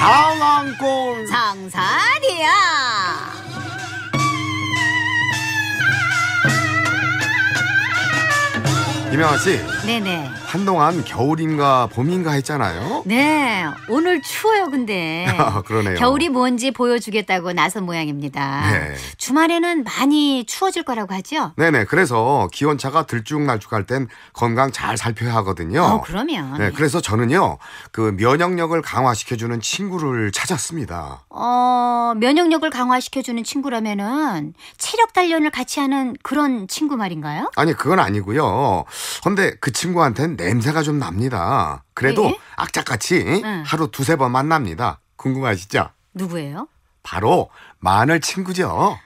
상황골 상산이야 김영아 씨 네네. 한동안 겨울인가 봄인가 했잖아요. 네, 오늘 추워요 근데. 아, 그러네요. 겨울이 뭔지 보여주겠다고 나선 모양입니다. 네. 주말에는 많이 추워질 거라고 하죠. 네네. 그래서 기온차가 들쭉날쭉할 땐 건강 잘 살펴야 하거든요. 어, 그러면. 네, 그래서 저는요 그 면역력을 강화시켜주는 친구를 찾았습니다. 어, 면역력을 강화시켜주는 친구라면은 체력 단련을 같이 하는 그런 친구 말인가요? 아니 그건 아니고요. 근데 그 친구한텐 냄새가 좀 납니다. 그래도 예? 악착같이 응. 하루 두세 번 만납니다. 궁금하시죠? 누구예요? 바로 마늘 친구죠.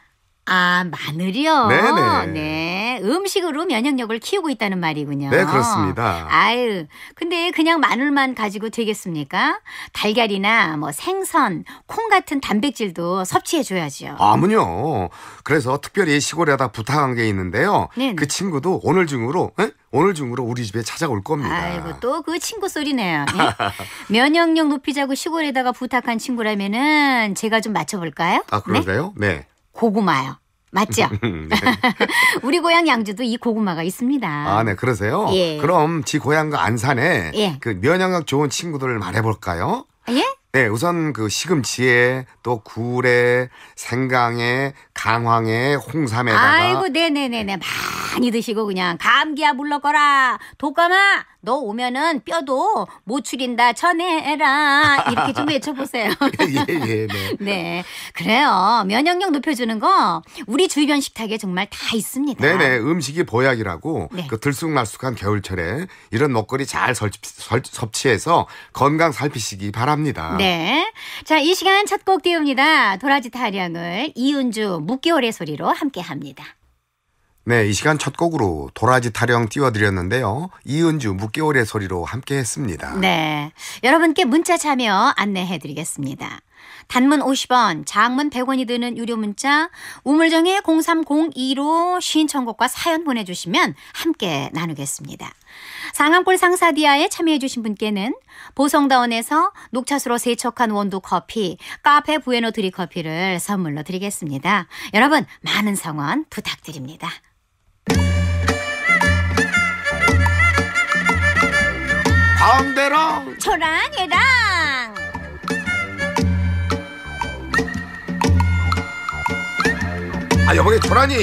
아, 마늘이요? 네네. 네. 음식으로 면역력을 키우고 있다는 말이군요. 네, 그렇습니다. 아유, 근데 그냥 마늘만 가지고 되겠습니까? 달걀이나 뭐 생선, 콩 같은 단백질도 섭취해줘야죠. 아무요. 그래서 특별히 시골에다 부탁한 게 있는데요. 네네. 그 친구도 오늘 중으로, 에? 오늘 중으로 우리 집에 찾아올 겁니다. 아이고 또 그 친구 소리네요. 예? 면역력 높이자고 시골에다가 부탁한 친구라면은 제가 좀 맞춰볼까요? 아 그럴까요? 네. 네. 고구마요. 맞죠? 네. 우리 고향 양주도 이 고구마가 있습니다. 아, 네, 그러세요? 예. 그럼 지 고향과 안산에 예. 그 면역력 좋은 친구들을 말해볼까요? 예? 네, 우선 그 시금치에 또 굴에 생강에 강황에 홍삼에다가 아이고 네네네네 많이 드시고 그냥 감기야 물러거라 독감아 너 오면은 뼈도 못추인다 전해라 이렇게 좀 외쳐보세요. 예예 예, 네. 네 그래요 면역력 높여주는 거 우리 주변 식탁에 정말 다 있습니다. 네네 네. 음식이 보약이라고 네. 그 들쑥날쑥한 겨울철에 이런 먹거리 잘 설, 설, 섭취해서 건강 살피시기 바랍니다. 네자이 시간 첫 곡 띄웁니다 도라지 타령을 이은주 묵개월의 소리로 함께합니다. 네, 이 시간 첫 곡으로 도라지 타령 띄워드렸는데요. 이은주 묵개월의 소리로 함께했습니다. 네, 여러분께 문자 참여 안내해드리겠습니다. 단문 50원, 장문 100원이 드는 유료 문자 우물정의 0302로 신청곡과 사연 보내주시면 함께 나누겠습니다. 상암골 상사디아에 참여해주신 분께는 보성다운에서 녹차수로 세척한 원두 커피, 카페 부에노 드리 커피를 선물로 드리겠습니다. 여러분, 많은 성원 부탁드립니다. 가운랑 초랑이랑 아 여보게 초라니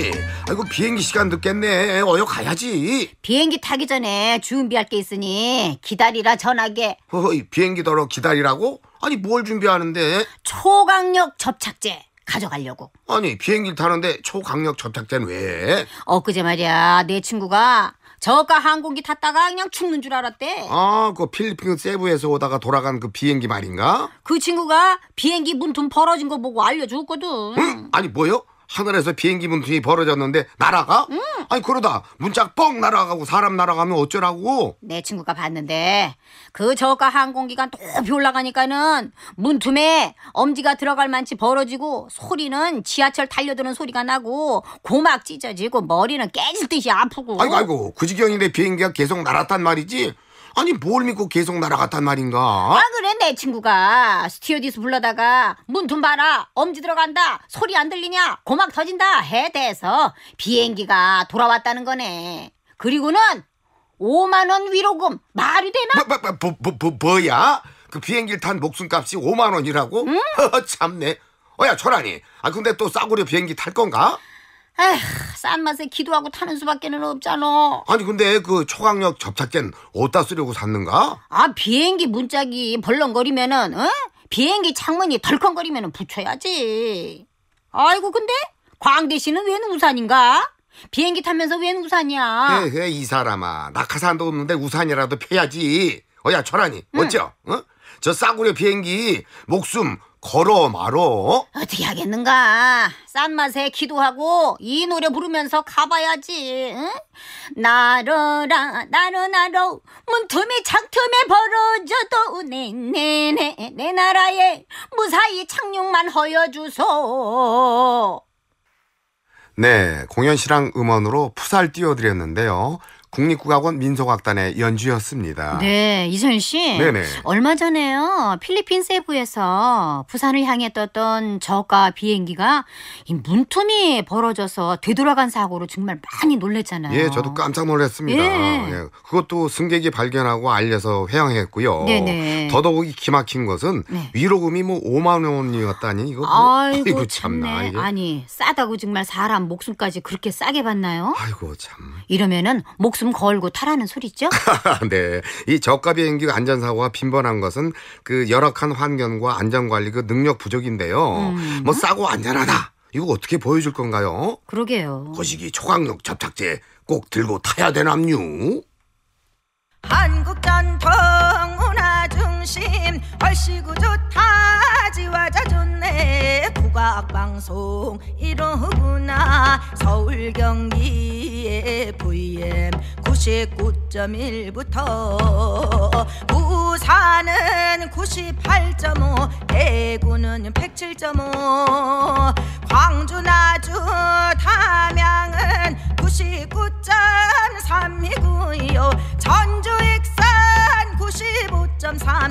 아이고 비행기 시간 늦겠네. 어여 가야지. 비행기 타기 전에 준비할 게 있으니 기다리라 전하게. 허이 비행기더러 기다리라고? 아니 뭘 준비하는데? 초강력 접착제. 가져가려고. 아니 비행기 타는데 초강력 접착제는 왜? 엊그제 말이야 내 친구가 저가 항공기 탔다가 그냥 죽는 줄 알았대. 아, 그 필리핀 세부에서 오다가 돌아간 그 비행기 말인가? 그 친구가 비행기 문틈 벌어진 거 보고 알려줬거든. 응? 아니 뭐요? 하늘에서 비행기 문틈이 벌어졌는데 날아가? 응. 음. 아니 그러다 문짝 뻥 날아가고 사람 날아가면 어쩌라고? 내 친구가 봤는데 그 저가 항공기가 높이 올라가니까는 문틈에 엄지가 들어갈 만치 벌어지고 소리는 지하철 달려드는 소리가 나고 고막 찢어지고 머리는 깨질 듯이 아프고. 아이고 아이고 그 지경인데 비행기가 계속 날았단 말이지. 아니 뭘 믿고 계속 날아갔단 말인가? 아 그래 내 친구가 스튜어디스 불러다가 문좀 봐라 엄지 들어간다 소리 안 들리냐 고막 터진다 해대서 비행기가 돌아왔다는 거네 그리고는 5만원 위로금 말이 되나? 뭐, 뭐, 뭐, 뭐, 뭐, 뭐야? 그 비행기를 탄 목숨값이 5만원이라고? 음? 참네 어야 철아니 아 근데 또 싸구려 비행기 탈 건가? 에휴, 싼 맛에 기도하고 타는 수밖에는 없잖아. 아니 근데 그 초강력 접착제는 어디다 쓰려고 샀는가? 아 비행기 문짝이 벌렁거리면은 어? 비행기 창문이 덜컹거리면은 붙여야지. 아이고 근데 광대 씨는 웬 우산인가? 비행기 타면서 웬 우산이야? 그래 이 사람아 낙하산도 없는데 우산이라도 펴야지. 어야 철하니 어쩌? 응. 어? 저 싸구려 비행기 목숨 걸어 말어. 어떻게 하겠는가? 싼 맛에 기도하고 이 노래 부르면서 가봐야지. 응? 나르라나르 나러 문틈이 창틈에 벌어져도 내내내 내, 나라에 무사히 착륙만 허여주소. 네, 공연 실황 음원으로 푸살 띄워드렸는데요. 국립국악원 민속악단의 연주였습니다. 네, 이선 씨. 네네. 얼마 전에요. 필리핀 세부에서 부산을 향해 떴던 저가 비행기가 이 문틈이 벌어져서 되돌아간 사고로 정말 많이 놀랬잖아요. 예, 저도 깜짝 놀랐습니다. 예. 예, 그것도 승객이 발견하고 알려서 회항했고요. 네네. 더더욱이 기막힌 것은 네. 위로금이 뭐 5만 원이었다니 이거 뭐, 아이고, 아이고 참나. 이게. 아니, 싸다고 정말 사람 목숨까지 그렇게 싸게 받나요? 아이고 참. 이러면은 목숨 목숨 걸고 타라는 소리죠? 네. 이 저가 비행기 안전사고가 빈번한 것은 그 열악한 환경과 안전관리 그 능력 부족인데요. 음. 뭐 싸고 안전하다. 이거 어떻게 보여줄 건가요? 그러게요. 거시기 초강력 접착제 꼭 들고 타야 되남요 한국전 통문화 중심 얼씨구 좋다 지와자 좋네 국악방송 이러구나 서울 경기의 VM 99.1부터 부산은 98.5 대구는 107.5 광주 나주 담양은 99.3이고요 전주 익산 95.3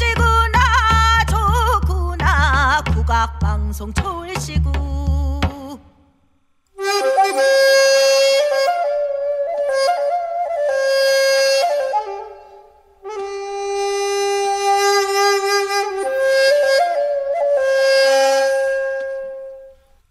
꼴씨구나 좋구나 국악방송 꼴시구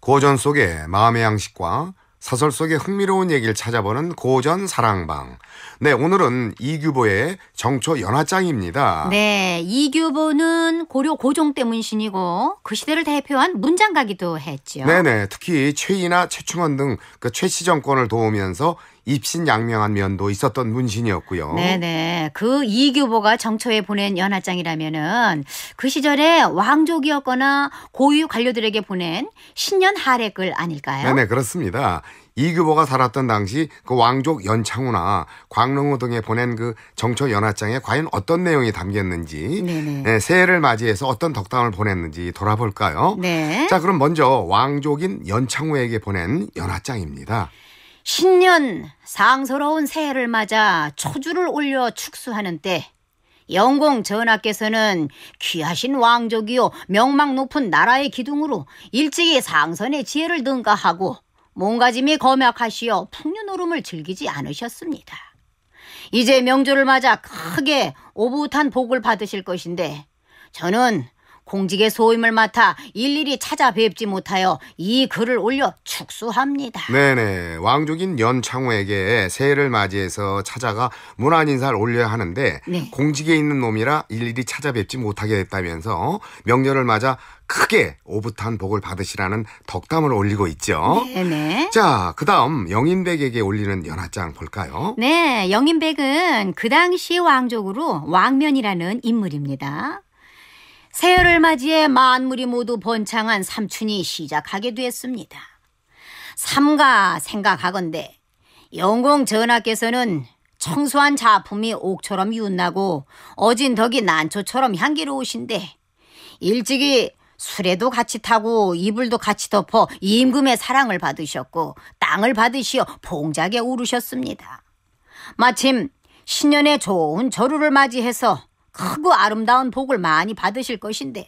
고전 속에 마음의 양식과 사설 속의 흥미로운 얘기를 찾아보는 고전 사랑방. 네, 오늘은 이규보의 정초 연화장입니다. 네, 이규보는 고려 고종 때 문신이고 그 시대를 대표한 문장가기도 했죠. 네네, 특히 최이나 최충원 등그 최씨 정권을 도우면서 입신양명한 면도 있었던 문신이었고요. 네네. 그 이규보가 정초에 보낸 연하장이라면은 그 시절에 왕족이었거나 고유 관료들에게 보낸 신년 하례글 아닐까요? 네네 그렇습니다. 이규보가 살았던 당시 그 왕족 연창호나 광릉호 등에 보낸 그 정초 연하장에 과연 어떤 내용이 담겼는지 네, 새해를 맞이해서 어떤 덕담을 보냈는지 돌아볼까요? 네. 자 그럼 먼저 왕족인 연창호에게 보낸 연하장입니다. 신년 상서로운 새해를 맞아 초주를 올려 축수하는 때 영공 전하께서는 귀하신 왕족이요 명망 높은 나라의 기둥으로 일찍이 상선의 지혜를 능가하고 몸가짐이 검약하시어 풍류노름을 즐기지 않으셨습니다. 이제 명조를 맞아 크게 오붓한 복을 받으실 것인데 저는 공직의 소임을 맡아 일일이 찾아뵙지 못하여 이 글을 올려 축수합니다. 네네. 왕족인 연창호에게 새해를 맞이해서 찾아가 문안 인사를 올려야 하는데 네. 공직에 있는 놈이라 일일이 찾아뵙지 못하게 했다면서 명절을 맞아 크게 오붓한 복을 받으시라는 덕담을 올리고 있죠. 네네. 자, 그 다음 영인백에게 올리는 연하장 볼까요? 네, 영인백은 그 당시 왕족으로 왕면이라는 인물입니다. 새해를 맞이해 만물이 모두 번창한 삼춘이 시작하게 되었습니다. 삼가 생각하건대 영공 전하께서는 청소한 작품이 옥처럼 윤나고 어진 덕이 난초처럼 향기로우신데 일찍이 술에도 같이 타고 이불도 같이 덮어 임금의 사랑을 받으셨고 땅을 받으시어 봉작에 오르셨습니다. 마침 신년에 좋은 절우를 맞이해서 크고 아름다운 복을 많이 받으실 것인데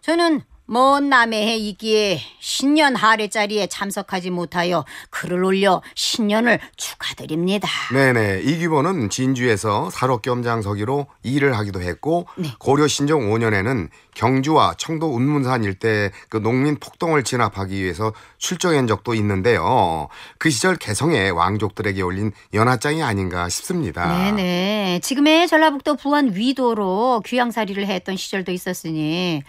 저는 먼 남해에 있기에 신년 하례자리에 참석하지 못하여 글을 올려 신년을 축하드립니다. 네네 이기보는 진주에서 사록겸장서기로 일을 하기도 했고 네. 고려 신종 5년에는 경주와 청도 운문산 일대 그 농민 폭동을 진압하기 위해서 출정한 적도 있는데요. 그 시절 개성의 왕족들에게 올린 연하장이 아닌가 싶습니다. 네네. 지금의 전라북도 부안 위도로 귀양살이를 했던 시절도 있었으니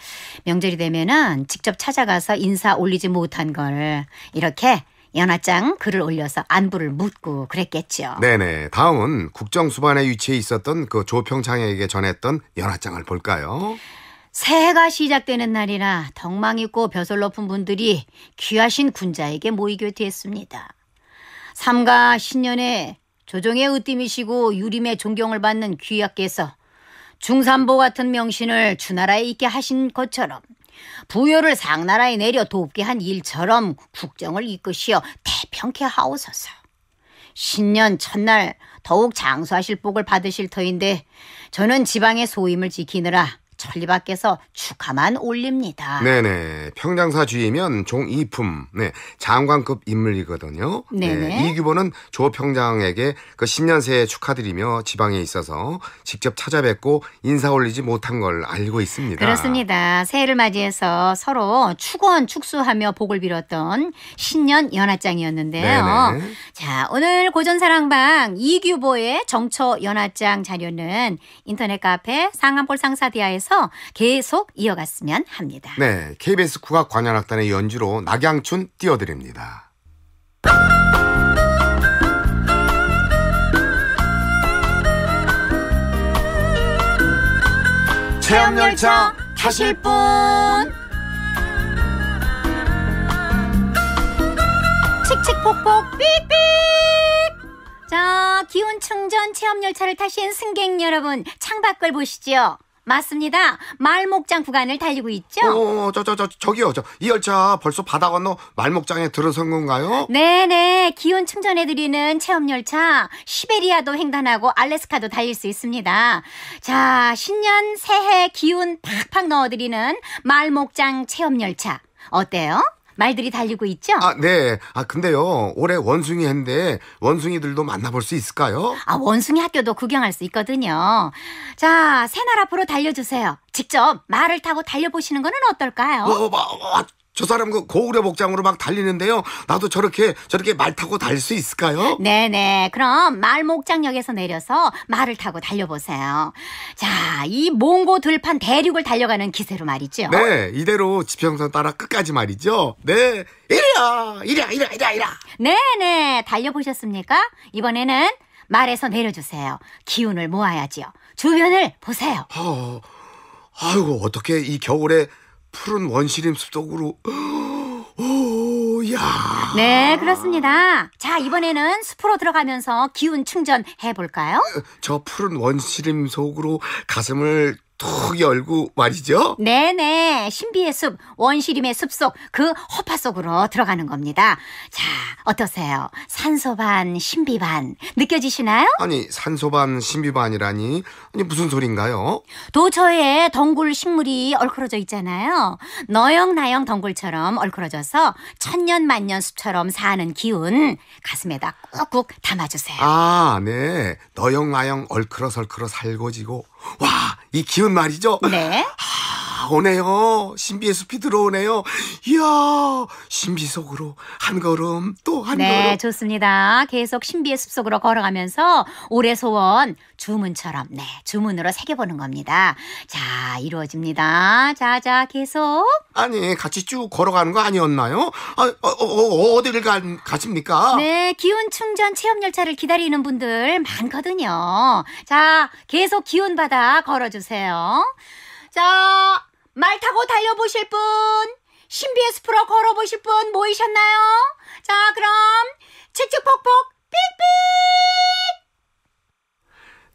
명절이 되면은 직접 찾아가서 인사 올리지 못한 걸 이렇게 연하장 글을 올려서 안부를 묻고 그랬겠죠. 네네. 다음은 국정수반에 위치해 있었던 그 조평창에게 전했던 연하장을 볼까요? 새해가 시작되는 날이라 덕망 있고 벼슬 높은 분들이 귀하신 군자에게 모이게되었습니다 삼가 신년에 조정의 으뜸이시고 유림의 존경을 받는 귀하께서 중산보 같은 명신을 주나라에 있게 하신 것처럼 부여를 상나라에 내려 돕게 한 일처럼 국정을 이끄시어 대평케하오소서 신년 첫날 더욱 장수하실 복을 받으실 터인데 저는 지방의 소임을 지키느라 천리밖에서 축하만 올립니다. 네네. 평장사 주의면 종이품, 네. 장관급 인물이거든요. 네. 네네. 네. 이규보는 조평장에게 그 10년 새해 축하드리며 지방에 있어서 직접 찾아뵙고 인사 올리지 못한 걸 알고 있습니다. 그렇습니다. 새해를 맞이해서 서로 축원 축수하며 복을 빌었던 신년 연하장이었는데요. 네네. 자, 오늘 고전사랑방 이규보의 정처 연하장 자료는 인터넷 카페 상암골 상사디아에서 하면서 계속 이어갔으면 합니다. 네, KBS 국악 관현악단의 연주로 낙양춘 띄워드립니다. 체험열차 타실 분 칙칙폭폭 삑삑 자 기운 충전 체험열차를 타신 승객 여러분 창밖을 보시죠 맞습니다. 말목장 구간을 달리고 있죠? 어, 어, 어, 저, 저, 저, 저기요. 저, 이 열차 벌써 바다 건너 말목장에 들어선 건가요? 네네. 기온 충전해드리는 체험열차, 시베리아도 횡단하고 알래스카도 달릴 수 있습니다. 자, 신년 새해 기운 팍팍 넣어드리는 말목장 체험열차. 어때요? 말들이 달리고 있죠? 아, 네. 아, 근데요. 올해 원숭이 했는데 원숭이들도 만나볼 수 있을까요? 아, 원숭이 학교도 구경할 수 있거든요. 자, 새날 앞으로 달려주세요. 직접 말을 타고 달려보시는 거는 어떨까요? 어, 어, 어, 저 사람 그 고구려 복장으로 막 달리는데요. 나도 저렇게 저렇게 말 타고 달 수 있을까요? 네네. 그럼 말목장역에서 내려서 말을 타고 달려보세요. 자, 이 몽고 들판 대륙을 달려가는 기세로 말이죠. 네, 이대로 지평선 따라 끝까지 말이죠. 네, 이리야, 이리야, 이리야, 이리야, 이리야. 네네. 달려보셨습니까? 이번에는 말에서 내려주세요. 기운을 모아야지요. 주변을 보세요. 어, 아이고, 어떻게 이 겨울에 푸른 원시림 숲속으로 오야. 네, 그렇습니다. 자, 이번에는 숲으로 들어가면서 기운 충전 해볼까요? 저 푸른 원시림 속으로 가슴을 툭 열고 말이죠. 네네. 신비의 숲, 원시림의 숲속, 그 허파 속으로 들어가는 겁니다. 자, 어떠세요? 산소 반, 신비 반. 느껴지시나요? 아니, 산소 반, 신비 반이라니. 아니, 무슨 소린가요? 도처에 덩굴 식물이 얼클어져 있잖아요. 너영나영 덩굴처럼 얼클어져서 천년 만년 숲처럼 사는 기운 가슴에다 꾹꾹 담아주세요. 아, 네. 너영나영 얼클어설클어 살고지고. 와, 이 기운 말이죠. 네. 아, 오네요. 신비의 숲이 들어오네요. 이야, 신비 속으로 한 걸음 또한 네, 걸음. 네, 좋습니다. 계속 신비의 숲 속으로 걸어가면서 올해 소원 주문처럼, 네, 주문으로 새겨보는 겁니다. 자, 이루어집니다. 자, 자, 계속. 아니, 같이 쭉 걸어가는 거 아니었나요? 아, 어, 어, 어, 어 디를 가, 가십니까? 네, 기운 충전 체험 열차를 기다리는 분들 많거든요. 자, 계속 기운 받아 걸어주세요. 자, 말 타고 달려보실 분, 신비의 숲으로 걸어보실 분 모이셨나요? 자, 그럼 칙칙폭폭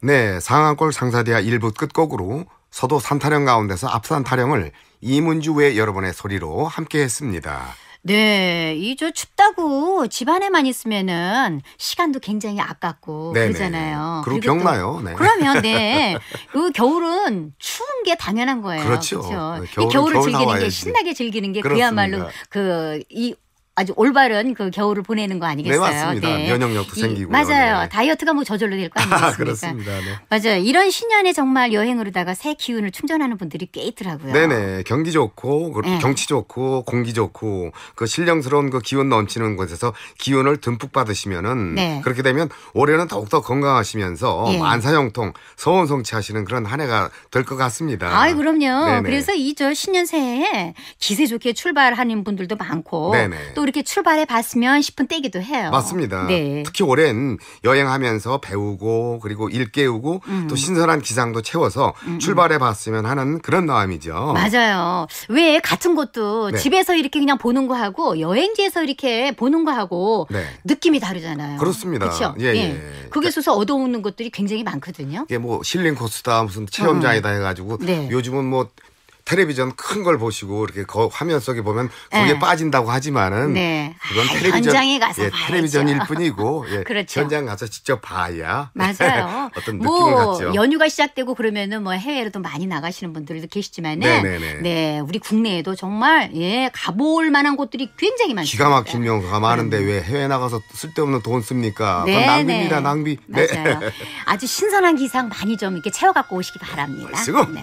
삑삑! 네, 상한골 상사대아 1부 끝곡으로 서도 산타령 가운데서 앞산 타령을 이문주 외 여러분의 소리로 함께 했습니다. 네, 이저 춥다고 집 안에만 있으면은 시간도 굉장히 아깝고 네네. 네. 그러잖아요. 그리고 병나요. 네. 그러면 네, 그 겨울은 추운 게 당연한 거예요. 그렇죠. 그렇죠? 겨울을, 겨울을, 즐기는 게 신나게 즐기는 게 그렇습니다. 그야말로 그이 아주 올바른 그 겨울을 보내는 거 아니겠어요? 네, 맞습니다. 네. 면역력도 생기고 맞아요. 네. 다이어트가 뭐 저절로 될 거 아, 아니겠습니까? 그렇습니다. 네. 맞아요. 이런 신년에 정말 여행으로다가 새 기운을 충전하는 분들이 꽤 있더라고요. 네네. 경기 좋고 네. 경치 좋고 공기 좋고 그 신령스러운 그 기운 넘치는 곳에서 기운을 듬뿍 받으시면은 네. 그렇게 되면 올해는 더욱더 건강하시면서 예. 만사형통 소원성취하시는 그런 한 해가 될 것 같습니다. 아, 그럼요. 네네. 그래서 이 저 신년 새해에 기세 좋게 출발하는 분들도 많고 네네. 또또 이렇게 출발해 봤으면 싶은 때기도 해요. 맞습니다. 네. 특히 올해는 여행하면서 배우고 그리고 일깨우고 음. 또 신선한 기상도 채워서 음, 음. 출발해 봤으면 하는 그런 마음이죠. 맞아요. 왜 같은 것도 네. 집에서 이렇게 그냥 보는 거하고 여행지에서 이렇게 보는 거하고 네. 느낌이 다르잖아요. 그렇습니다. 그렇죠. 예, 예. 예. 네. 거기서 그 얻어오는 것들이 굉장히 많거든요. 이게 예, 뭐 실링 코스다 무슨 체험장이다 음. 해가지고 네. 요즘은 뭐 텔레비전 큰 걸 보시고 이렇게 거, 화면 속에 보면 거기에 네. 빠진다고 하지만은 네. 그건 아 텔레비전 현장에 가서 예, 텔레비전일 뿐이고 예, 그렇죠. 현장 가서 직접 봐야 맞아요. 어떤 뭐 느낌을 뭐 갖죠. 연휴가 시작되고 그러면은 뭐 해외로도 많이 나가시는 분들도 계시지만은 네네네. 네 우리 국내에도 정말 예 가볼 만한 곳들이 굉장히 많습니다. 기가 막힌 경우가 많은데 음. 왜 해외 나가서 쓸데없는 돈 씁니까? 네, 낭비입니다, 네. 낭비. 네. 맞아요. 아주 신선한 기상 많이 좀 이렇게 채워 갖고 오시기 바랍니다. 멋고 네.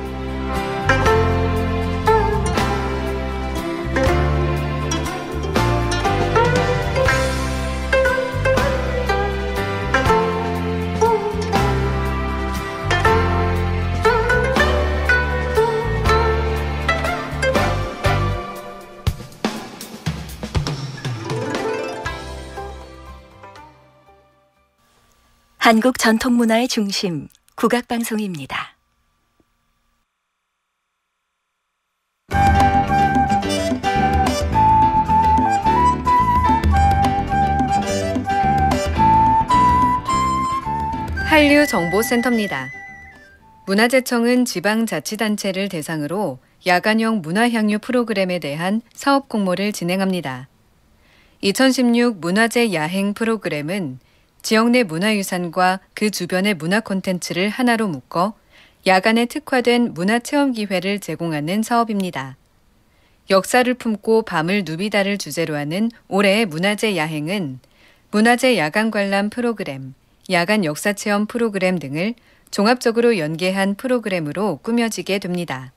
한국 전통문화의 중심, 국악방송입니다. 한류정보센터입니다. 문화재청은 지방자치단체를 대상으로 야간형 문화향유 프로그램에 대한 사업 공모를 진행합니다. 2016 문화재 야행 프로그램은 지역 내 문화유산과 그 주변의 문화 콘텐츠를 하나로 묶어 야간에 특화된 문화 체험 기회를 제공하는 사업입니다. 역사를 품고 밤을 누비다를 주제로 하는 올해의 문화재 야행은 문화재 야간 관람 프로그램, 야간 역사 체험 프로그램 등을 종합적으로 연계한 프로그램으로 꾸며지게 됩니다.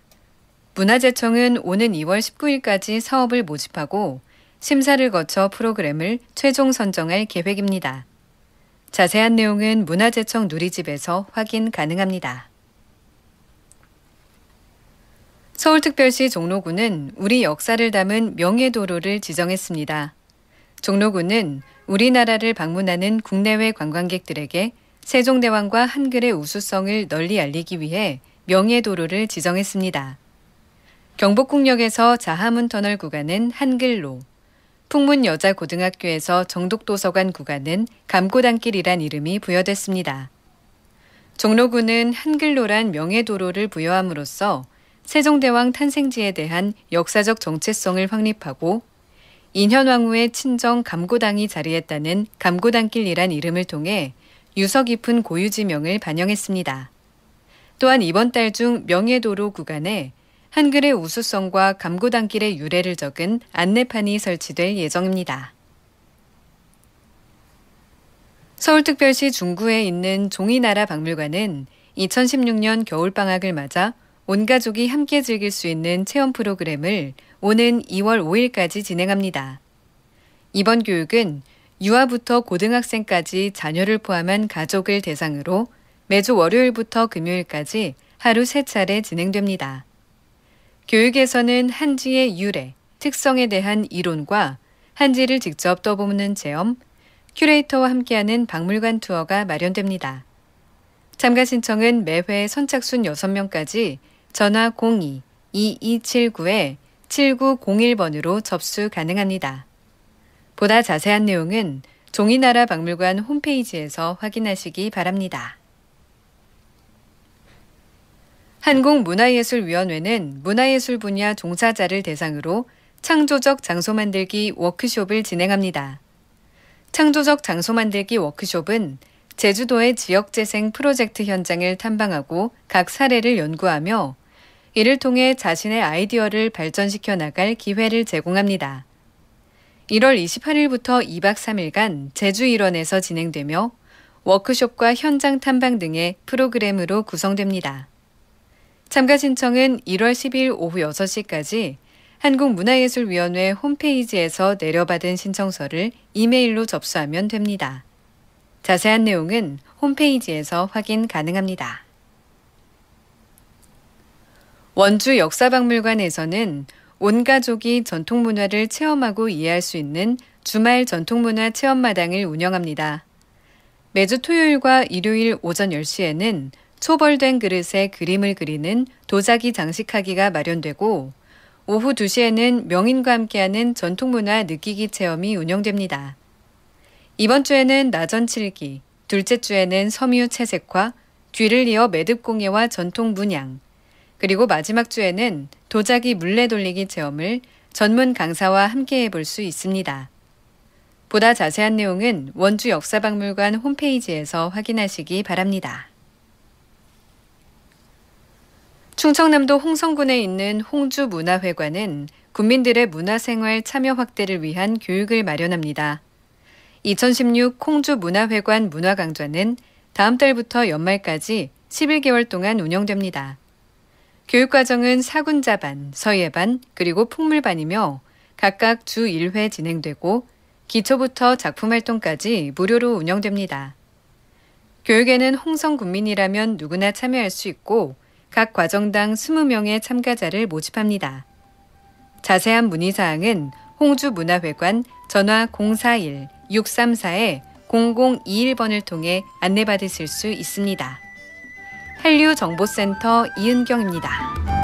문화재청은 오는 2월 19일까지 사업을 모집하고 심사를 거쳐 프로그램을 최종 선정할 계획입니다. 자세한 내용은 문화재청 누리집에서 확인 가능합니다. 서울특별시 종로구는 우리 역사를 담은 명예도로를 지정했습니다. 종로구는 우리나라를 방문하는 국내외 관광객들에게 세종대왕과 한글의 우수성을 널리 알리기 위해 명예도로를 지정했습니다. 경복궁역에서 자하문 터널 구간은 한글로, 풍문 여자고등학교에서 정독도서관 구간은 감고단길이란 이름이 부여됐습니다. 종로구는 한글로란 명예도로를 부여함으로써 세종대왕 탄생지에 대한 역사적 정체성을 확립하고 인현왕후의 친정 감고당이 자리했다는 감고당길이란 이름을 통해 유서 깊은 고유지명을 반영했습니다. 또한 이번 달 중 명예도로 구간에 한글의 우수성과 감고단길의 유래를 적은 안내판이 설치될 예정입니다. 서울특별시 중구에 있는 종이나라 박물관은 2016년 겨울방학을 맞아 온 가족이 함께 즐길 수 있는 체험 프로그램을 오는 2월 5일까지 진행합니다. 이번 교육은 유아부터 고등학생까지 자녀를 포함한 가족을 대상으로 매주 월요일부터 금요일까지 하루 세차례 진행됩니다. 교육에서는 한지의 유래, 특성에 대한 이론과 한지를 직접 떠보는 체험, 큐레이터와 함께하는 박물관 투어가 마련됩니다. 참가 신청은 매회 선착순 6명까지 전화 02-2279-7901번으로 접수 가능합니다. 보다 자세한 내용은 종이나라 박물관 홈페이지에서 확인하시기 바랍니다. 한국문화예술위원회는 문화예술 분야 종사자를 대상으로 창조적 장소 만들기 워크숍을 진행합니다. 창조적 장소 만들기 워크숍은 제주도의 지역재생 프로젝트 현장을 탐방하고 각 사례를 연구하며 이를 통해 자신의 아이디어를 발전시켜 나갈 기회를 제공합니다. 1월 28일부터 2박 3일간 제주 일원에서 진행되며 워크숍과 현장 탐방 등의 프로그램으로 구성됩니다. 참가 신청은 1월 10일 오후 6시까지 한국문화예술위원회 홈페이지에서 내려받은 신청서를 이메일로 접수하면 됩니다. 자세한 내용은 홈페이지에서 확인 가능합니다. 원주 역사박물관에서는 온 가족이 전통문화를 체험하고 이해할 수 있는 주말 전통문화 체험마당을 운영합니다. 매주 토요일과 일요일 오전 10시에는 초벌된 그릇에 그림을 그리는 도자기 장식하기가 마련되고 오후 2시에는 명인과 함께하는 전통문화 느끼기 체험이 운영됩니다. 이번 주에는 나전 칠기, 둘째 주에는 섬유 채색화, 뒤를 이어 매듭공예와 전통 문양, 그리고 마지막 주에는 도자기 물레 돌리기 체험을 전문 강사와 함께 해볼 수 있습니다. 보다 자세한 내용은 원주 역사박물관 홈페이지에서 확인하시기 바랍니다. 충청남도 홍성군에 있는 홍주문화회관은 국민들의 문화생활 참여 확대를 위한 교육을 마련합니다. 2016 홍주문화회관 문화강좌는 다음 달부터 연말까지 11개월 동안 운영됩니다. 교육과정은 사군자반, 서예반, 그리고 풍물반이며 각각 주 1회 진행되고 기초부터 작품활동까지 무료로 운영됩니다. 교육에는 홍성군민이라면 누구나 참여할 수 있고 각 과정당 20명의 참가자를 모집합니다. 자세한 문의사항은 홍주문화회관 전화 041-634-0021번을 통해 안내받으실 수 있습니다. 한류정보센터 이은경입니다.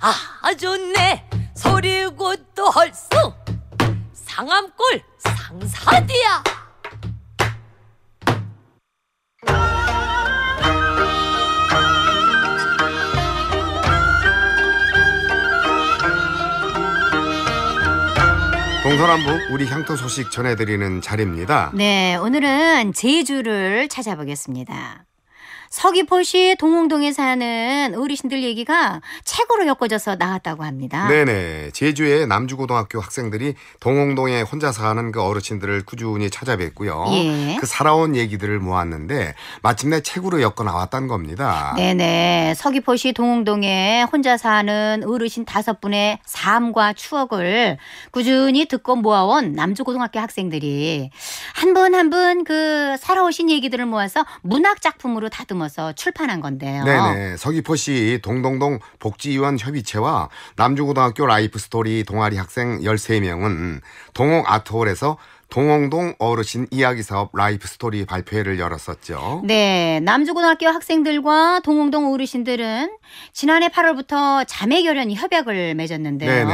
아 좋네 소리고 또 헐수 상암골 상사디야 동서남북 우리 향토 소식 전해드리는 자리입니다. 네, 오늘은 제주를 찾아보겠습니다. 서귀포시 동홍동에 사는 어르신들 얘기가 책으로 엮어져서 나왔다고 합니다. 네네. 제주의 남주고등학교 학생들이 동홍동에 혼자 사는 그 어르신들을 꾸준히 찾아뵙고요. 예. 그 살아온 얘기들을 모았는데 마침내 책으로 엮어 나왔다는 겁니다. 네네. 서귀포시 동홍동에 혼자 사는 어르신 다섯 분의 삶과 추억을 꾸준히 듣고 모아온 남주고등학교 학생들이 한 분 한 분 그 살아오신 얘기들을 모아서 문학 작품으로 다듬 다듬어서 출판한 건데요. 네네. 서귀포시 동동동 복지위원 협의체와 남주고등학교 라이프스토리 동아리 학생 13명은 동옥 아트홀에서 동홍동 어르신 이야기 사업 라이프 스토리 발표회를 열었었죠. 네, 남주고등학교 학생들과 동홍동 어르신들은 지난해 8월부터 자매결연 협약을 맺었는데요. 네네.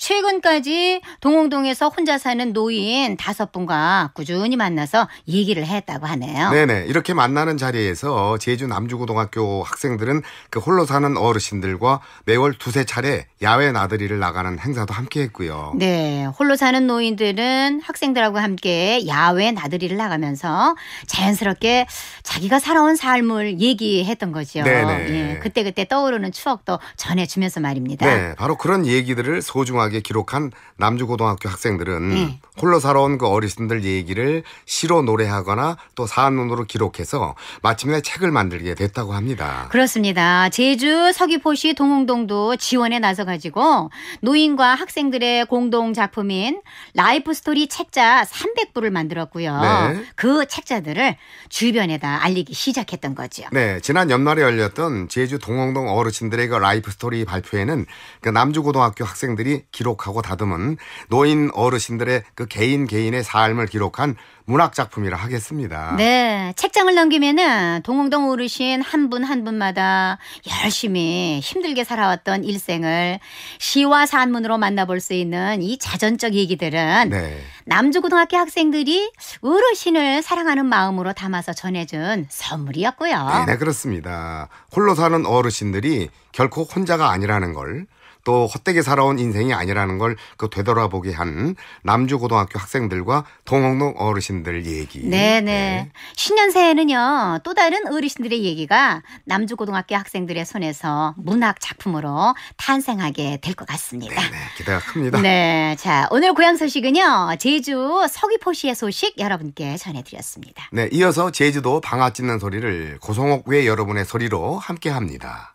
최근까지 동홍동에서 혼자 사는 노인 다섯 분과 꾸준히 만나서 얘기를 했다고 하네요. 네네. 이렇게 만나는 자리에서 제주 남주고등학교 학생들은 그 홀로 사는 어르신들과 매월 두세 차례 야외 나들이를 나가는 행사도 함께 했고요. 네. 홀로 사는 노인들은 학생들하고 함께 야외 나들이를 나가면서 자연스럽게 자기가 살아온 삶을 얘기했던 거죠. 네네. 예, 그때그때 떠오르는 추억도 전해주면서 말입니다. 네. 바로 그런 얘기들을 소중하게 정확하게 기록한 남주고등학교 학생들은 네. 홀로 살아온 그 어르신들 얘기를 시로 노래하거나 또 사안론으로 기록해서 마침내 책을 만들게 됐다고 합니다. 그렇습니다. 제주 서귀포시 동홍동도 지원에 나서 가지고 노인과 학생들의 공동 작품인 라이프 스토리 책자 300부를 만들었고요. 네. 그 책자들을 주변에다 알리기 시작했던 거죠. 네, 지난 연말에 열렸던 제주 동홍동 어르신들의 그 라이프 스토리 발표에는 그 남주고등학교 학생들이 기록하고 다듬은 노인 어르신들의 그 개인 개인의 삶을 기록한 문학 작품이라 하겠습니다. 네, 책장을 넘기면은 동홍동 어르신 한 분 한 분마다 열심히 힘들게 살아왔던 일생을 시와 산문으로 만나볼 수 있는 이 자전적 얘기들은 네. 남주고등학교 학생들이 어르신을 사랑하는 마음으로 담아서 전해준 선물이었고요. 네, 네 그렇습니다. 홀로 사는 어르신들이 결코 혼자가 아니라는 걸또 헛되게 살아온 인생이 아니라는 걸 그 되돌아보게 한 남주고등학교 학생들과 동홍동 어르신들 얘기. 네네. 네. 네. 네. 신년새에는요 또 다른 어르신들의 얘기가 남주고등학교 학생들의 손에서 문학 작품으로 탄생하게 될 것 같습니다. 네네. 네. 기대가 큽니다. 네. 자 오늘 고향 소식은요 제주 서귀포시의 소식 여러분께 전해드렸습니다. 네. 이어서 제주도 방아 찢는 소리를 고성옥 외 여러분의 소리로 함께합니다.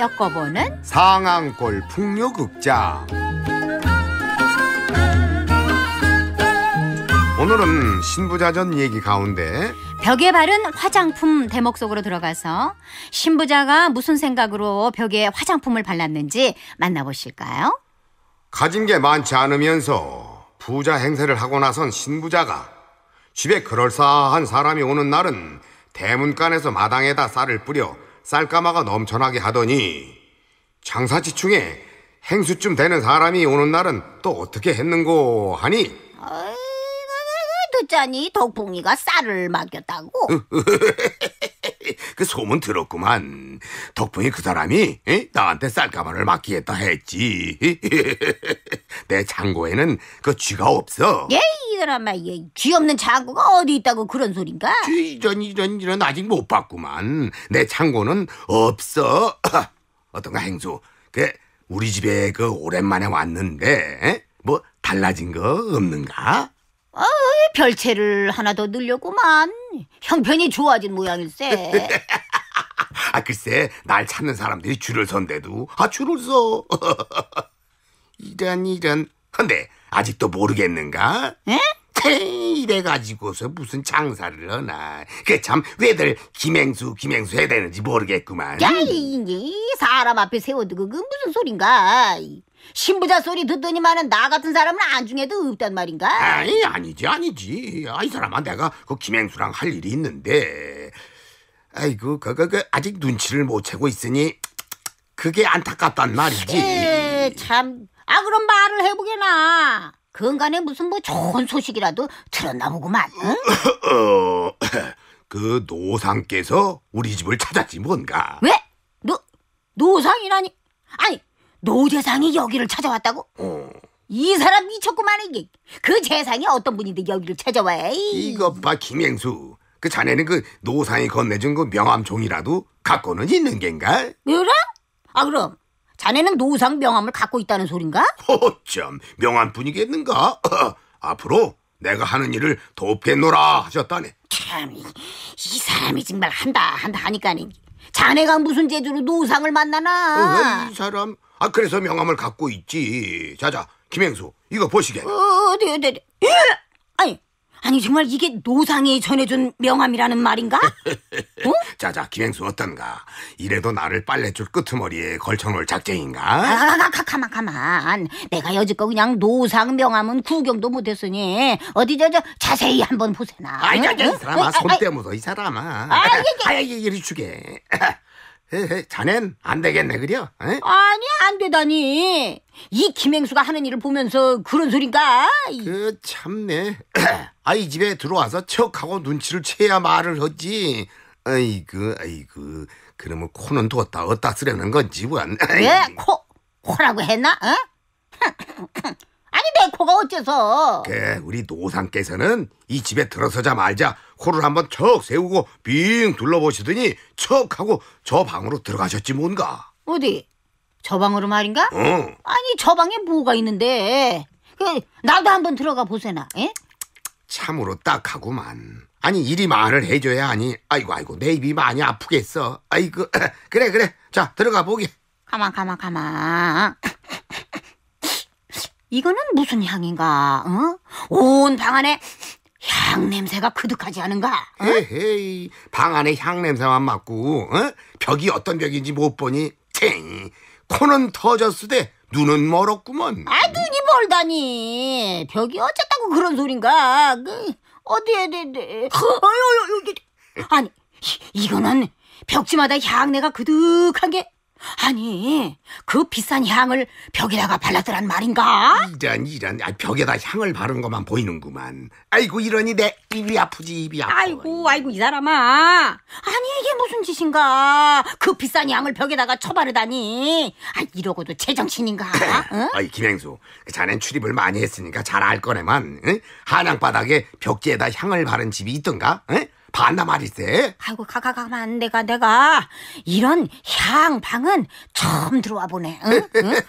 엮어보는 상암골 풍요극장 오늘은 신부자전 얘기 가운데 벽에 바른 화장품 대목 속으로 들어가서 신부자가 무슨 생각으로 벽에 화장품을 발랐는지 만나보실까요? 가진 게 많지 않으면서 부자 행세를 하고 나선 신부자가 집에 그럴싸한 사람이 오는 날은 대문간에서 마당에다 쌀을 뿌려 쌀가마가 넘쳐나게 하더니 장사지충에 행수쯤 되는 사람이 오는 날은 또 어떻게 했는고 하니 어이, 어이, 듣자니 덕봉이가 쌀을 맡겼다고 그 소문 들었구만. 덕분에 그 사람이 에? 나한테 쌀가마를 맡기겠다 했지. 내 창고에는 그 쥐가 없어. 예, 이놈아, 예. 쥐 없는 창고가 어디 있다고 그런 소린가? 쥐, 이런, 이런, 이런, 아직 못 봤구만. 내 창고는 없어. 어떤가, 행수. 그, 우리 집에 그 오랜만에 왔는데, 에? 뭐, 달라진 거 없는가? 어, 별채를 하나 더넣으려구만 형편이 좋아진 모양일세. 아 글쎄 날 찾는 사람들이 줄을 선대도 아 줄을 서 이런 이런 근데 아직도 모르겠는가? 에? 이래가지고서 무슨 장사를 하나 그 참 왜들 김행수 김행수 해야 되는지 모르겠구만 야이 사람 앞에 세워두고 그 무슨 소린가 신부자 소리 듣더니만은 나 같은 사람은 안중에도 없단 말인가? 아니 아니지 아니지. 아, 이 사람아 내가 그 김행수랑 할 일이 있는데. 아이고 그그 그, 그, 아직 눈치를 못 채고 있으니 그게 안타깝단 말이지. 참. 아 그럼 말을 해보게나. 건간에 무슨 뭐 좋은 소식이라도 들었나 보구만. 응? 어, 어, 그 노상께서 우리 집을 찾았지 뭔가. 왜? 노 노상이라니? 아니 노재상이 여기를 찾아왔다고? 어. 이 사람 미쳤구만 이게. 그 재상이 어떤 분인데 여기를 찾아와? 이. 이봐 김행수. 그 자네는 그 노상이 건네준 그 명함종이라도 갖고는 있는 겐가? 뭐라? 아 그럼 자네는 노상 명함을 갖고 있다는 소린가? 허참 어, 명함뿐이겠는가? 앞으로 내가 하는 일을 돕겠노라 하셨다네. 참, 이 사람이 정말 한다 한다 하니까는 자네가 무슨 재주로 노상을 만나나? 어, 이 사람 아 그래서 명함을 갖고 있지. 자자 김행수 이거 보시게. 어, 네, 네, 네. 예? 아니, 아니 정말 이게 노상이 전해준 명함이라는 말인가? 어? 자자 김행수 어떤가? 이래도 나를 빨래줄 끄트머리에 걸쳐놓을 작정인가? 아, 가, 가, 가만, 가만. 내가 여지껏 그냥 노상 명함은 구경도 못했으니 어디 저저 자세히 한번 보세나. 아이, 야, 야, 사람아 어, 아, 손때 묻어 이 사람아. 아, 예, 예. 아이 이리 주게. 에헤, 자넨 안 되겠네, 그려? 에? 어? 아니, 안 되다니. 이 김행수가 하는 일을 보면서 그런 소린가? 그, 참네. 아, 이 집에 들어와서 척하고 눈치를 채야 말을 하지. 아이그, 아이그. 그러면 코는 뒀다, 어디다 쓰려는 건지, 뭐. 왜? 코, 코라고 했나? 어? 아니 내 코가 어째서? 그 우리 노상께서는 이 집에 들어서자 말자 코를 한번 척 세우고 빙 둘러보시더니 척 하고 저 방으로 들어가셨지 뭔가. 어디? 저 방으로 말인가? 어. 아니 저 방에 뭐가 있는데? 그 나도 한번 들어가 보세나. 에? 예? 참으로 딱하고만 아니 이 말을 해줘야 하니 아이고 아이고 내 입이 많이 아프겠어. 아이고 그래 그래 자 들어가 보기. 가만 가만 가만. 이거는 무슨 향인가? 응? 온 방 안에 향 냄새가 그득하지 않은가? 응? 헤헤이 방 안에 향 냄새만 맡고 어? 벽이 어떤 벽인지 못 보니 팅 코는 터졌으되 눈은 멀었구먼. 아 눈이 멀다니 벽이 어쨌다고 그런 소린가? 그, 어디에 대대? 네, 네, 네. 아니 이거는 벽지마다 향내가 그득한 게 아니, 그 비싼 향을 벽에다가 발랐더란 말인가? 이런, 이런. 아, 벽에다 향을 바른 것만 보이는구만. 아이고, 이러니 내 입이 아프지, 입이 아프. 아이고, 아이고, 이 사람아. 아니, 이게 무슨 짓인가? 그 비싼 향을 벽에다가 쳐바르다니. 아, 이러고도 제정신인가? 응? 아이, 김행수. 자넨 출입을 많이 했으니까 잘 알 거네만. 응? 한양 바닥에 벽지에다 향을 바른 집이 있던가? 응? 반나 말이세? 아이고 가가 가만 내가 내가 이런 향방은 처음 들어와 보네. 응? 응?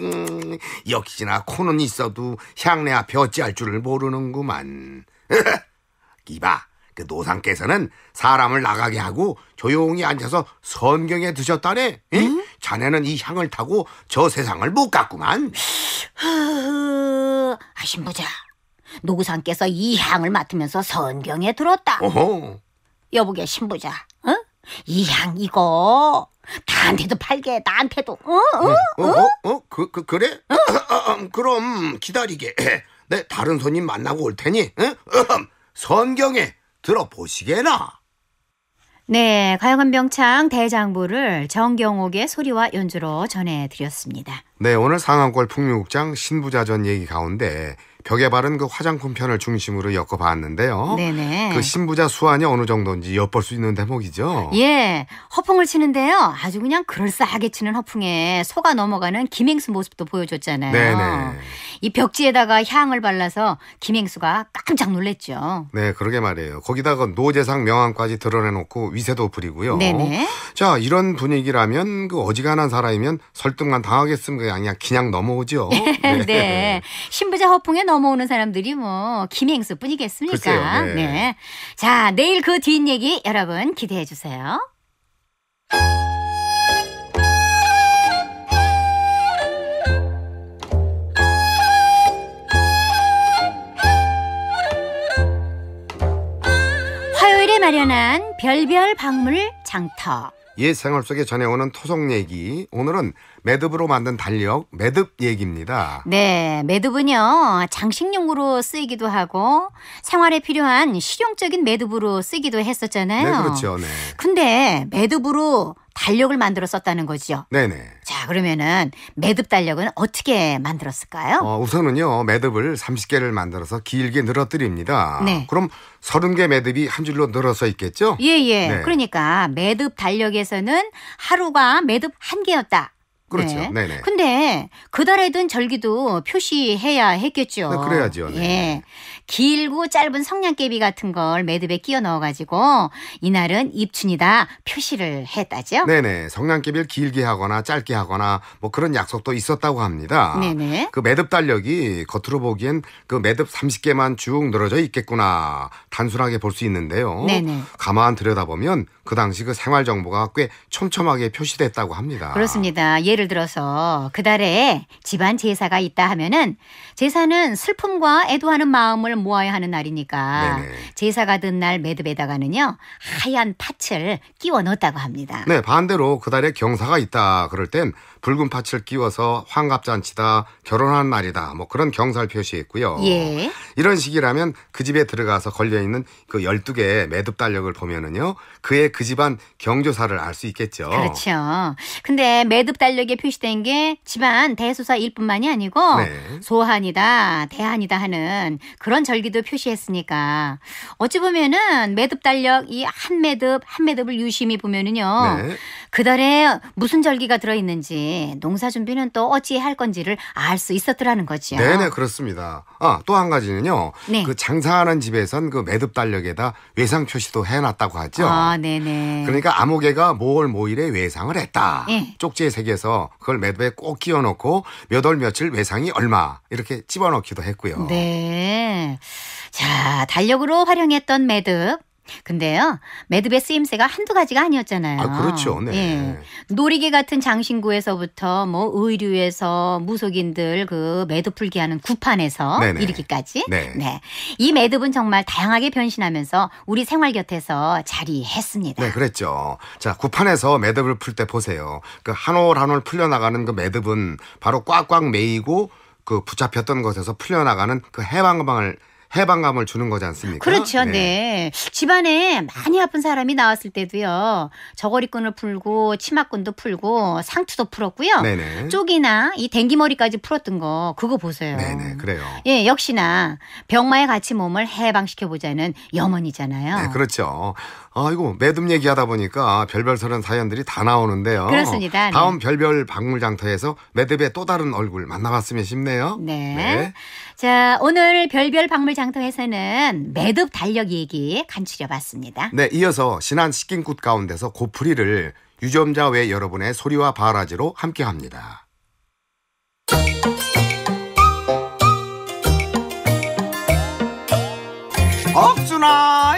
음, 역시나 코는 있어도 향내 앞에 어찌할 줄을 모르는구만. 이봐 그 노상께서는 사람을 나가게 하고 조용히 앉아서 선경에 드셨다네. 응? 응? 자네는 이 향을 타고 저 세상을 못 갔구만. 하신 보자. 노구상께서 이 향을 맡으면서 선경에 들었다. 어허. 여보게 신부자, 어? 이향 이거 나한테도 팔게 나한테도. 어? 어? 어? 어? 어? 어? 그, 그 그래? 어? 아, 아, 아, 음, 그럼 기다리게. 네 다른 손님 만나고 올 테니 선경에 들어보시게나. 네, 가요관 병창 대장부를 정경옥의 소리와 연주로 전해드렸습니다. 네, 오늘 상암골 풍류극장 신부자전 얘기 가운데 벽에 바른 그 화장품 편을 중심으로 엮어봤는데요. 네네. 그 신부자 수완이 어느 정도인지 엿볼 수 있는 대목이죠. 예. 허풍을 치는데요. 아주 그냥 그럴싸하게 치는 허풍에 소가 넘어가는 김행수 모습도 보여줬잖아요. 네네. 이 벽지에다가 향을 발라서 김행수가 깜짝 놀랬죠. 네, 그러게 말이에요. 거기다가 노재상 명함까지 드러내놓고 위세도 부리고요. 네네. 자, 이런 분위기라면 그 어지간한 사람이면 설득만 당하겠으면 그냥 그냥 넘어오죠. 네. 네. 신부자 허풍에 넘어 넘어오는 사람들이 뭐 김행수 뿐이겠습니까? 네. 네. 자, 내일 그 뒷얘기 여러분 기대해 주세요. 화요일에 마련한 별별 박물 장터. 옛 생활 속에 전해오는 토속 얘기. 오늘은 매듭으로 만든 달력, 매듭 얘기입니다. 네, 매듭은요, 장식용으로 쓰이기도 하고 생활에 필요한 실용적인 매듭으로 쓰기도 했었잖아요. 네, 그렇죠. 네. 근데 매듭으로 달력을 만들어 썼다는 거죠. 네네. 자, 그러면은 매듭 달력은 어떻게 만들었을까요? 어, 우선은요, 매듭을 30개를 만들어서 길게 늘어뜨립니다. 네. 그럼 30개 매듭이 한 줄로 늘어서 있겠죠? 예, 예. 네. 그러니까 매듭 달력에서는 하루가 매듭 한 개였다. 그렇죠. 네. 네네. 근데 그달에 든 절기도 표시해야 했겠죠. 네, 그래야죠. 네. 예. 길고 짧은 성냥개비 같은 걸 매듭에 끼워 넣어가지고 이날은 입춘이다 표시를 했다죠. 네네. 성냥개비를 길게 하거나 짧게 하거나 뭐 그런 약속도 있었다고 합니다. 네네. 그 매듭 달력이 겉으로 보기엔 그 매듭 30개만 쭉 늘어져 있겠구나 단순하게 볼 수 있는데요. 네네. 가만 들여다보면 그 당시 그 생활 정보가 꽤 촘촘하게 표시됐다고 합니다. 그렇습니다. 예를 들어서 그달에 집안 제사가 있다 하면은 제사는 슬픔과 애도하는 마음을 재산을 모아야 하는 날이니까 네네. 제사가 든 날 매듭에다가는요 하얀 팥을 끼워 넣었다고 합니다. 네, 반대로 그 달에 경사가 있다 그럴 땐 붉은 팥을 끼워서 환갑잔치다, 결혼한 날이다, 뭐 그런 경사를 표시했고요. 예. 이런 식이라면 그 집에 들어가서 걸려있는 그 12개의 매듭 달력을 보면은요, 그의 그 집안 경조사를 알 수 있겠죠. 그렇죠. 근데 매듭 달력에 표시된 게 집안 대소사 일뿐만이 아니고 네. 소한이다, 대한이다 하는 그런 절기도 표시했으니까 어찌 보면은 매듭 달력 이 한 매듭 한 매듭을 유심히 보면은요. 네. 그달에 무슨 절기가 들어있는지 농사 준비는 또 어찌 할 건지를 알 수 있었더라는 거지요. 네네 그렇습니다. 아또 한 가지는요. 네. 그 장사하는 집에선 그 매듭 달력에다 외상 표시도 해놨다고 하죠. 아 네네. 그러니까 암흑개가 모월 모일에 외상을 했다. 네. 쪽지에 새겨서 그걸 매듭에 꼭 끼워놓고 몇 월 며칠 외상이 얼마 이렇게 집어넣기도 했고요. 네. 자, 달력으로 활용했던 매듭. 근데요, 매듭의 쓰임새가 한두 가지가 아니었잖아요. 아, 그렇죠. 네. 예. 놀이개 같은 장신구에서부터 뭐 의류에서 무속인들 그 매듭 풀기 하는 구판에서 네네. 네. 이르기까지. 네. 네. 이 매듭은 정말 다양하게 변신하면서 우리 생활 곁에서 자리했습니다. 네, 그랬죠. 자, 구판에서 매듭을 풀 때 보세요. 그 한올 한 올 풀려나가는 그 매듭은 바로 꽉꽉 메이고그 붙잡혔던 것에서 풀려나가는 그 해방방을 해방감을 주는 거지 않습니까? 그렇죠. 네. 네. 집안에 많이 아픈 사람이 나왔을 때도요. 저고리끈을 풀고 치마끈도 풀고 상투도 풀었고요. 네네. 쪽이나 이 댕기머리까지 풀었던 거 그거 보세요. 네네. 그래요. 예, 역시나 병마에 같이 몸을 해방시켜 보자는 염원이잖아요. 네, 그렇죠. 아이고 매듭 얘기하다 보니까 별별 서른 사연들이 다 나오는데요. 그렇습니다. 네. 다음 네. 별별 박물장터에서 매듭의 또 다른 얼굴 만나봤으면 싶네요. 네. 네. 자, 오늘 별별 박물장터에서는 매듭 달력 얘기 간추려봤습니다. 네, 이어서 신한 식긴굿 가운데서 고프리를 유점자 외 여러분의 소리와 바라지로 함께합니다. 억순아 어,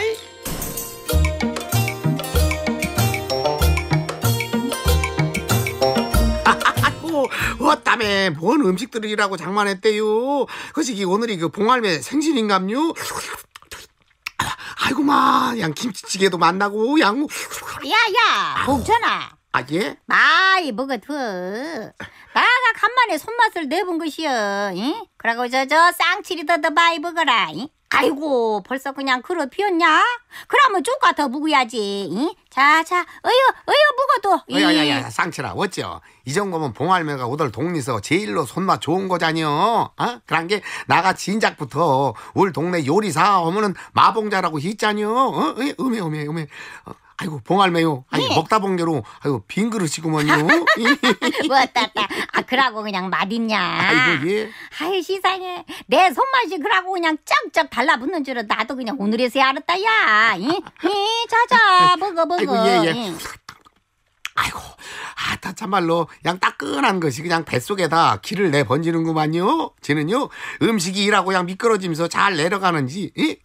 밤에 보온 음식들이라고 장만했대요. 그시기 오늘이 그 봉알매 생신인감요. 아이고마, 양 김치찌개도 만나고 양. 야야, 봉천아. 아 예? 많이 먹어둬. 나가 간만에 손맛을 내본 것이여. 응? 그러고 저 저 쌍치리더 더 많이 먹어라. 응? 아이고 벌써 그냥 그릇 피웠냐? 그러면 조금 더 묵어야지. 응? 자, 자, 어여, 어여, 묵어도. 야야야, 쌍치라, 어쩌? 이 정도면 봉할매가 오들 동리서 제일로 손맛 좋은 거잖녀 어? 그런 게 나가 진작부터 우 동네 요리사 어머는 마봉자라고 했잖녀 어? 음해, 음해, 음해. 어? 아이고 봉알매요 아니 네. 먹다 봉게로 아이고 빈 그릇이구먼요. 왔다다. 아 그러고 그냥 맛있냐. 아이고 예. 아이 시상에 내 손맛이 그러고 그냥 쩍쩍 달라붙는 줄은 나도 그냥 오늘에서야 알았다야. 이, 이 자자 먹어 먹어. 아이고, 예, 예. 예. 아이고, 아따 참말로 그냥 따끈한 것이 그냥 뱃속에다 기를 내 번지는구만요. 쟤는요 음식이 일하고 양 미끄러지면서 잘 내려가는지. 이?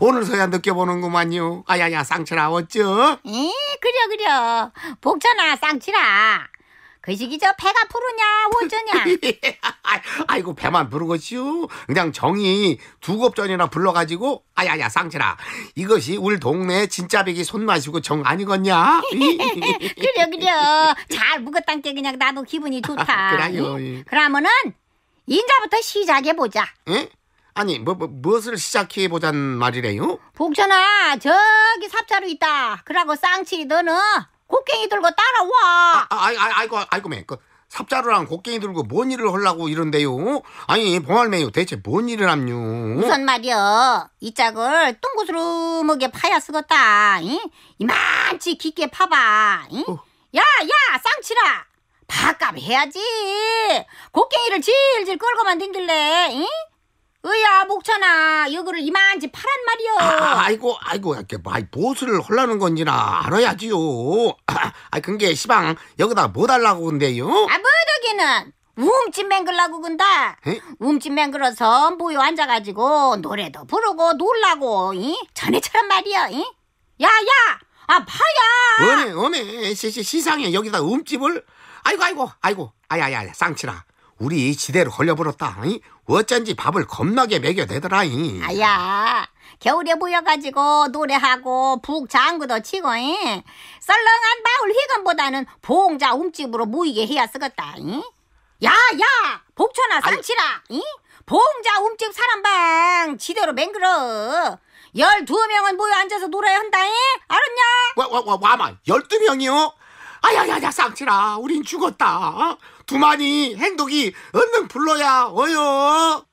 오늘서야 느껴보는구만요. 아야야 쌍치라 어쩌? 에 그려 그려 복천아 쌍치라. 그 시기 저 배가 부르냐 어쩌냐. 예, 아이고 배만 부르겠슈. 그냥 정이 두 곱전이나 불러가지고 아야야 쌍치라 이것이 우리 동네 진짜 백이 손마시고 정 아니겠냐? 그려 그려 잘 묵었단 게 그냥 나도 기분이 좋다. 그래요. 그러면은 인자부터 시작해 보자. 응? 아니 뭐, 뭐 무엇을 시작해 보잔 말이래요? 복천아 저기 삽자루 있다. 그러고 쌍치 너는 곡괭이 들고 따라와. 아, 아, 아 아이고 아이고 매. 그 삽자루랑 곡괭이 들고 뭔 일을 하려고 이런데요? 아니 봉알매요 대체 뭔 일을 함요? 우선 말이여 이 짝을 똥구스름하게 파야 쓰겄다. 이? 이만치 깊게 파봐. 이? 어. 야야 쌍치라 밥값 해야지. 곡괭이를 질질 끌고만 댕길래. 이? 으야 목천아 이거를 이만지 파란 말이여 아, 아이고 아이고 이렇게 아이 보수를 헐라는 건지나 알아야지요 아 근게 시방 여기다 뭐 달라고 근데요 아 뭐더기는 움찔 맹글라고 근다 움찔 맹글어서 모여 앉아가지고 노래도 부르고 놀라고 이? 전에처럼 말이여 이? 야야 아 파야 어메 어메 시, 시상에 여기다 움집을 아이고 아이고 아이고 아야야야 쌍치라 우리 지대로 걸려버렸다. 어쩐지 밥을 겁나게 먹여대더라. 아야 겨울에 모여가지고 노래하고 북 장구도 치고 썰렁한 마을 회관보다는 보홍자 움집으로 모이게 해야 쓰겠다. 야야 복천아 상치라. 이? 보홍자 움집 사람방 지대로 맹그러. 열두 명은 모여 앉아서 놀아야 한다잉 알았냐? 와, 와, 와, 와마, 열두 명이요? 아야야야, 쌍치라, 우린 죽었다. 어? 두마이행동이 얼른 불러야 어여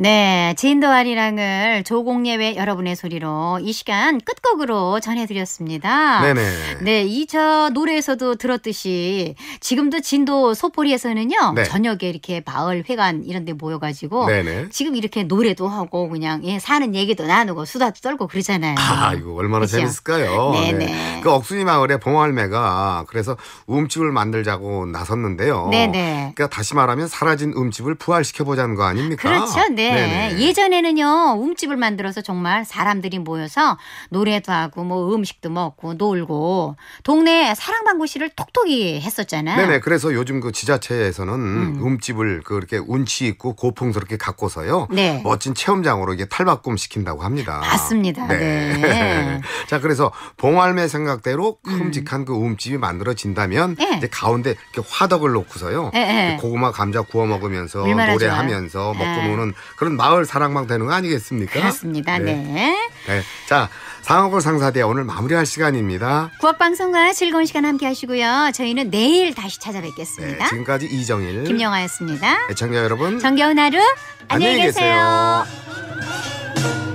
네, 진도 아리랑을 조공예외 여러분의 소리로 이 시간 끝곡으로 전해드렸습니다. 네네. 네, 이 저 노래에서도 들었듯이 지금도 진도 소포리에서는요 네. 저녁에 이렇게 마을 회관 이런데 모여가지고 네네. 지금 이렇게 노래도 하고 그냥 예, 사는 얘기도 나누고 수다도 떨고 그러잖아요. 아, 이거 얼마나 그렇죠? 재밌을까요? 네네. 네. 그 억순이 마을의 봉할매가 그래서 음집을 만들자고 나섰는데요. 네네. 그러니까 다시 말하면 사라진 음집을 부활시켜 보자는 거 아닙니까? 그렇죠, 네. 네. 예전에는요 움집을 만들어서 정말 사람들이 모여서 노래도 하고 뭐 음식도 먹고 놀고 동네 사랑방구 씨를 톡톡이 했었잖아요. 네네. 그래서 요즘 그 지자체에서는 음. 집을 그렇게 운치 있고 고풍스럽게 갖고서요. 네. 멋진 체험장으로 이게 탈바꿈 시킨다고 합니다. 맞습니다. 네. 네. 자 그래서 봉알매 생각대로 음. 큼직한 음. 그 움집이 만들어진다면 네. 이제 가운데 이렇게 화덕을 놓고서요. 네, 고구마 감자 구워 먹으면서 노래하면서 먹고 노는 그런 마을 사랑방 되는 거 아니겠습니까? 그렇습니다. 네. 네. 네. 자, 상하골 상사대 오늘 마무리할 시간입니다. 구합방송과 즐거운 시간 함께 하시고요. 저희는 내일 다시 찾아뵙겠습니다. 네, 지금까지 이정일, 김영아였습니다. 애청자 여러분, 정겨운 하루 안녕히 계세요. 계세요.